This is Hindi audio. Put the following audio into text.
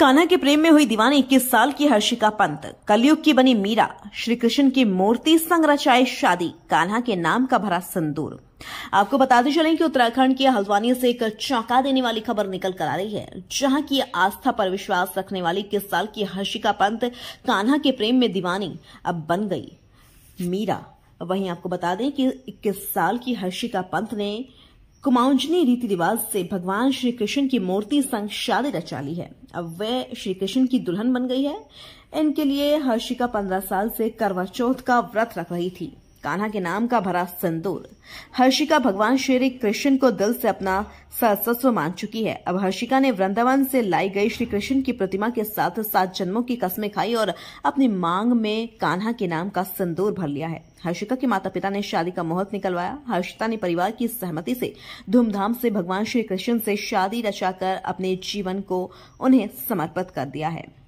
कान्हा के प्रेम में हुई दीवानी इक्कीस साल की हर्षिका पंत कलयुग की बनी मीरा श्री कृष्ण की मूर्ति संग शादी कान्हा के नाम का भरा संदूर आपको बताते चलें कि उत्तराखंड के हल्द्वानी से एक चौंका देने वाली खबर निकल कर आ रही है जहां की आस्था पर विश्वास रखने वाली इक्कीस साल की हर्षिका पंत कान्हा के प्रेम में दीवानी अब बन गई मीरा वहीं आपको बता दें कि इक्कीस साल की हर्षिका पंत ने कुमाऊंजनी रीति रिवाज से भगवान श्री कृष्ण की मूर्ति संग शादी रचा ली है अब वह श्री कृष्ण की दुल्हन बन गई है इनके लिए हर्षिका पंद्रह साल से करवा चौथ का व्रत रख रही थी कान्हा के नाम का भरा संदूर हर्षिका भगवान श्री कृष्ण को दिल से अपना सर्वस्व मान चुकी है अब हर्षिका ने वृंदावन से लाई गई श्री कृष्ण की प्रतिमा के साथ सात जन्मों की कस्में खाई और अपनी मांग में कान्हा के नाम का संदूर भर लिया है हर्षिका के माता पिता ने शादी का मुहूर्त निकलवाया हर्षिता ने परिवार की सहमति से धूमधाम से भगवान श्री कृष्ण से शादी रचाकर अपने जीवन को उन्हें समर्पित कर दिया है